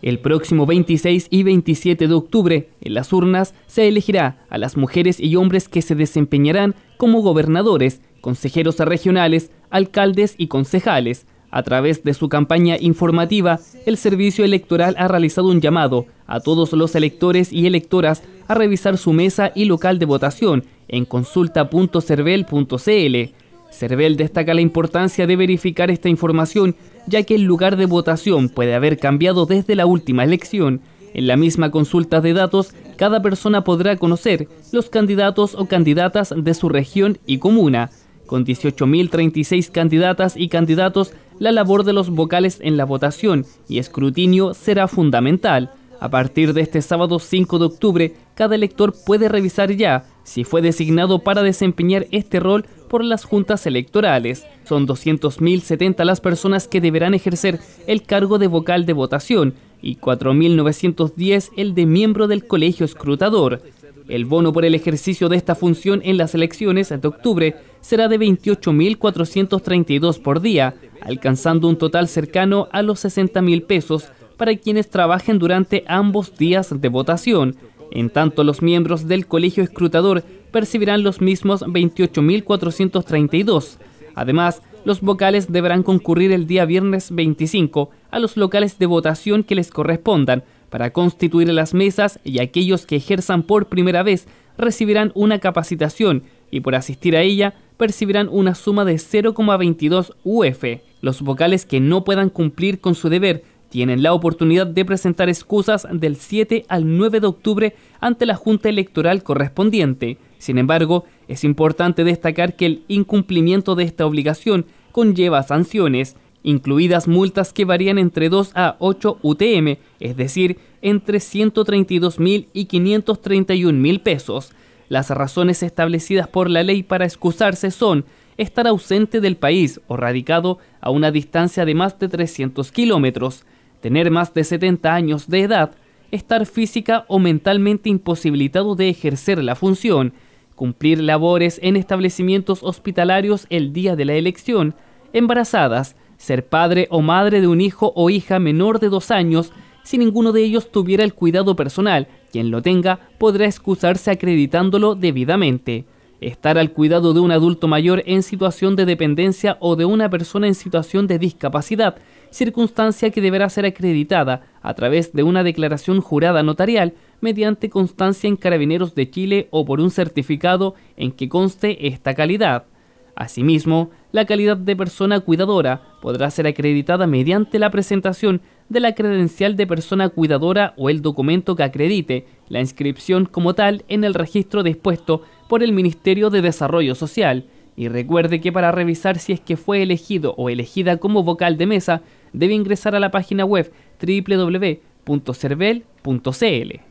El próximo 26 y 27 de octubre, en las urnas, se elegirá a las mujeres y hombres que se desempeñarán como gobernadores, consejeros regionales, alcaldes y concejales. A través de su campaña informativa, el Servicio Electoral ha realizado un llamado a todos los electores y electoras a revisar su mesa y local de votación en consulta.cervel.cl. CERVEL destaca la importancia de verificar esta información ya que el lugar de votación puede haber cambiado desde la última elección. En la misma consulta de datos, cada persona podrá conocer los candidatos o candidatas de su región y comuna. Con 18.036 candidatas y candidatos, la labor de los vocales en la votación y escrutinio será fundamental. A partir de este sábado 5 de octubre, cada elector puede revisar ya si fue designado para desempeñar este rol por las juntas electorales. Son 200.070 las personas que deberán ejercer el cargo de vocal de votación y 4.910 el de miembro del colegio escrutador. El bono por el ejercicio de esta función en las elecciones de octubre será de 28.432 por día, alcanzando un total cercano a los 60.000 pesos para quienes trabajen durante ambos días de votación. En tanto, los miembros del colegio escrutador percibirán los mismos 28.432. Además, los vocales deberán concurrir el día viernes 25 a los locales de votación que les correspondan para constituir las mesas y aquellos que ejerzan por primera vez recibirán una capacitación y por asistir a ella percibirán una suma de 0,22 UF. Los vocales que no puedan cumplir con su deber tienen la oportunidad de presentar excusas del 7 al 9 de octubre ante la Junta Electoral correspondiente. Sin embargo, es importante destacar que el incumplimiento de esta obligación conlleva sanciones, incluidas multas que varían entre 2 a 8 UTM, es decir, entre 132 mil y 531 mil pesos. Las razones establecidas por la ley para excusarse son estar ausente del país o radicado a una distancia de más de 300 kilómetros, tener más de 70 años de edad, estar física o mentalmente imposibilitado de ejercer la función, cumplir labores en establecimientos hospitalarios el día de la elección, embarazadas, ser padre o madre de un hijo o hija menor de dos años, si ninguno de ellos tuviera el cuidado personal, quien lo tenga podrá excusarse acreditándolo debidamente. Estar al cuidado de un adulto mayor en situación de dependencia o de una persona en situación de discapacidad circunstancia que deberá ser acreditada a través de una declaración jurada notarial mediante constancia en Carabineros de Chile o por un certificado en que conste esta calidad. Asimismo, la calidad de persona cuidadora podrá ser acreditada mediante la presentación de la credencial de persona cuidadora o el documento que acredite la inscripción como tal en el registro dispuesto por el Ministerio de Desarrollo Social y recuerde que para revisar si es que fue elegido o elegida como vocal de mesa, debe ingresar a la página web www.cervel.cl.